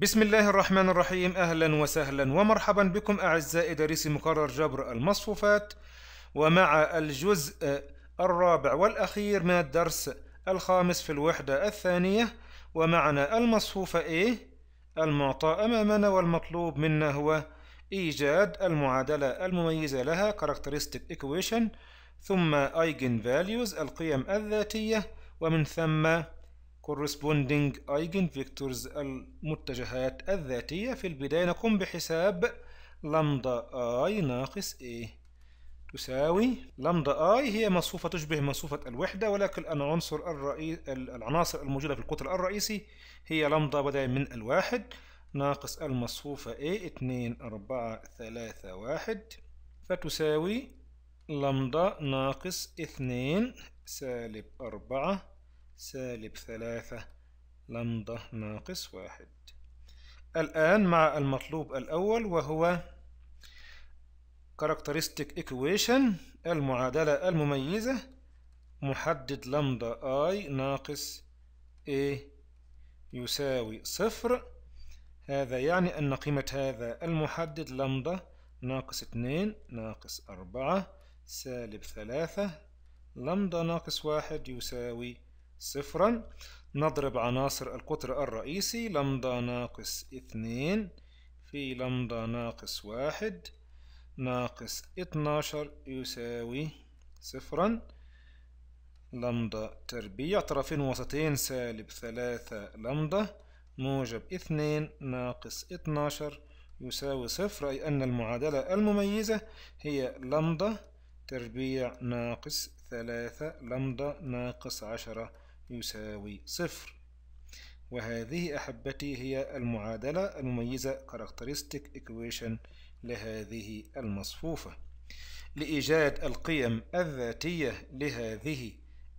بسم الله الرحمن الرحيم أهلا وسهلا ومرحبا بكم أعزائي دارسي مقرر جبر المصفوفات ومع الجزء الرابع والأخير من الدرس الخامس في الوحدة الثانية ومعنا المصفوفة A إيه؟ المعطى أمامنا والمطلوب منا هو إيجاد المعادلة المميزة لها characteristic equation ثم eigen values القيم الذاتية ومن ثم corresponding eigenvectors المتجهات الذاتية في البداية نقوم بحساب لمدا i ناقص a تساوي لمدا i هي مصفوفة تشبه مصفوفة الوحدة ولكن العنصر الرئيس العناصر الموجودة في القطر الرئيسي هي لمدا بدأ من الواحد ناقص المصفوفة a 2 4 3 1 فتساوي لمدا ناقص 2 سالب 4 سالب ثلاثة لندا ناقص واحد الآن مع المطلوب الأول وهو characteristic equation المعادلة المميزة محدد لندا i ناقص a يساوي صفر هذا يعني أن قيمة هذا المحدد لندا ناقص اثنين ناقص أربعة سالب ثلاثة لندا ناقص واحد يساوي صفرا نضرب عناصر القطر الرئيسي لمدة ناقص اثنين في لمدة ناقص واحد ناقص اتناشر يساوي صفرا لمدة تربيع طرفين وسطين سالب ثلاثة لمدة موجب اثنين ناقص اتناشر يساوي صفر أي أن المعادلة المميزة هي لمدة تربيع ناقص ثلاثة لمدة ناقص عشرة يساوي صفر وهذه أحبتي هي المعادلة المميزة characteristic equation لهذه المصفوفة لإيجاد القيم الذاتية لهذه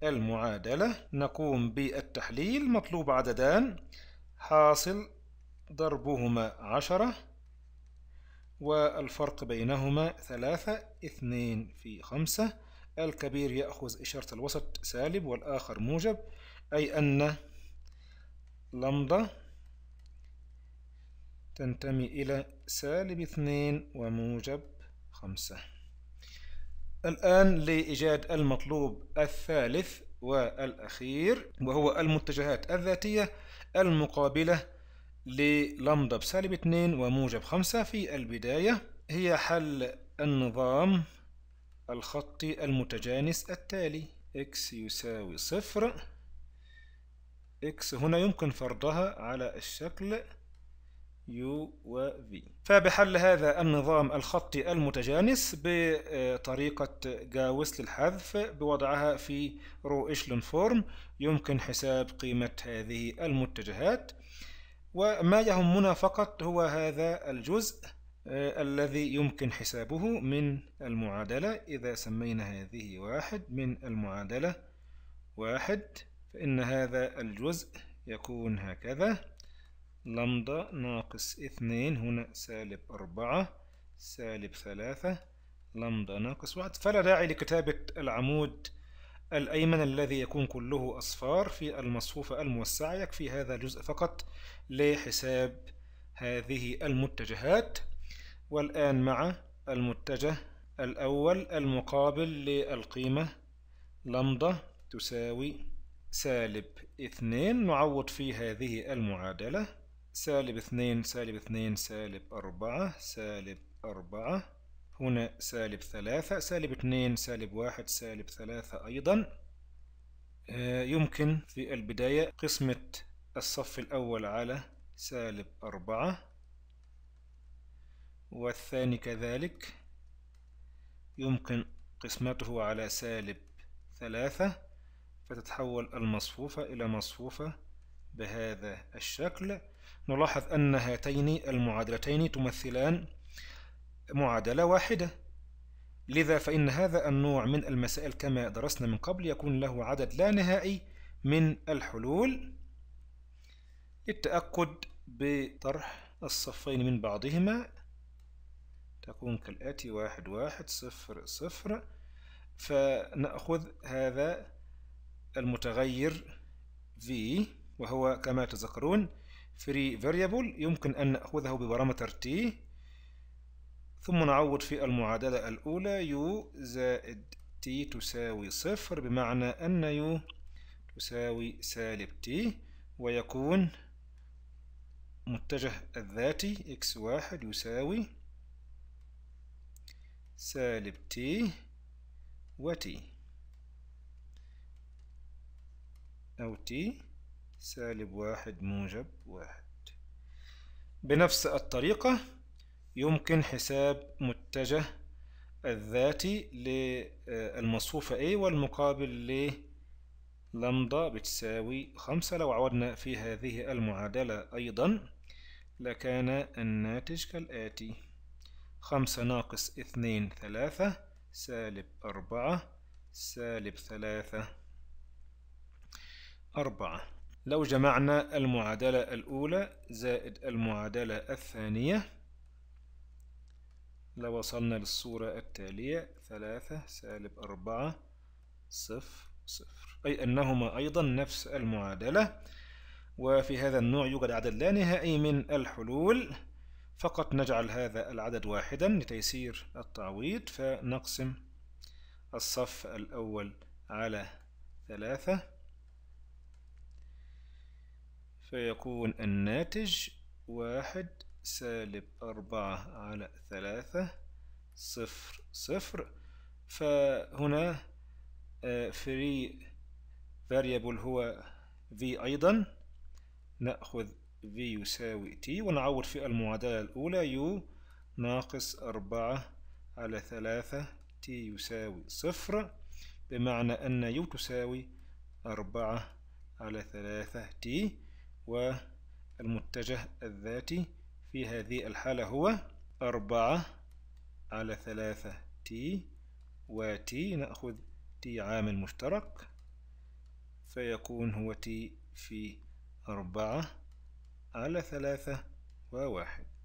المعادلة نقوم بالتحليل مطلوب عددان حاصل ضربهما عشرة والفرق بينهما ثلاثة اثنين في خمسة الكبير يأخذ إشارة الوسط سالب والآخر موجب أي أن لمضة تنتمي إلى سالب اثنين وموجب خمسة الآن لإيجاد المطلوب الثالث والأخير وهو المتجهات الذاتية المقابلة للمضة بسالب 2 وموجب 5 في البداية هي حل النظام الخط المتجانس التالي x يساوي صفر x هنا يمكن فرضها على الشكل u و v فبحل هذا النظام الخطي المتجانس بطريقة جاوس للحذف بوضعها في رو إشلون فورم يمكن حساب قيمة هذه المتجهات وما يهمنا فقط هو هذا الجزء آه، الذي يمكن حسابه من المعادلة إذا سمينا هذه واحد من المعادلة واحد فإن هذا الجزء يكون هكذا لمضة ناقص اثنين هنا سالب أربعة سالب ثلاثة لمضة ناقص واحد فلا داعي لكتابة العمود الأيمن الذي يكون كله أصفار في المصفوفة الموسعة يكفي هذا الجزء فقط لحساب هذه المتجهات والآن مع المتجه الأول المقابل للقيمة لمضة تساوي سالب اثنين نعوض في هذه المعادلة سالب اثنين سالب اثنين سالب أربعة سالب أربعة هنا سالب ثلاثة سالب اثنين سالب واحد سالب ثلاثة أيضا آه، يمكن في البداية قسمة الصف الأول على سالب أربعة والثاني كذلك يمكن قسمته على سالب ثلاثة فتتحول المصفوفة إلى مصفوفة بهذا الشكل نلاحظ أن هاتين المعادلتين تمثلان معادلة واحدة لذا فإن هذا النوع من المسائل كما درسنا من قبل يكون له عدد لا نهائي من الحلول للتأكد بطرح الصفين من بعضهما تكون كالآتي واحد واحد صفر صفر فنأخذ هذا المتغير v وهو كما تذكرون free variable يمكن أن نأخذه ببارامتر t ثم نعوض في المعادلة الأولى u زائد t تساوي صفر بمعنى أن u تساوي سالب t ويكون متجه الذاتي x واحد يساوي سالب تي وتي أو تي سالب واحد موجب واحد بنفس الطريقة يمكن حساب متجه الذاتي للمصفوفة A والمقابل للمضة بتساوي خمسة لو عودنا في هذه المعادلة أيضا لكان الناتج كالآتي خمسة ناقص اثنين ثلاثة سالب أربعة سالب ثلاثة أربعة لو جمعنا المعادلة الأولى زائد المعادلة الثانية لوصلنا للصورة التالية ثلاثة سالب أربعة صفر صفر أي أنهما أيضا نفس المعادلة وفي هذا النوع يوجد عدد لا نهائي من الحلول فقط نجعل هذا العدد واحدا لتيسير التعويض فنقسم الصف الأول على ثلاثة فيكون الناتج واحد سالب أربعة على ثلاثة صفر صفر فهنا فري آه، فاريبل هو v أيضا نأخذ v يساوي t ونعوض في المعادلة الأولى u ناقص أربعة على ثلاثة t يساوي صفر بمعنى أن u تساوي أربعة على ثلاثة t والمتجه الذاتي في هذه الحالة هو أربعة على ثلاثة t و t نأخذ t عامل مشترك فيكون هو t في أربعة على ثلاثة وواحد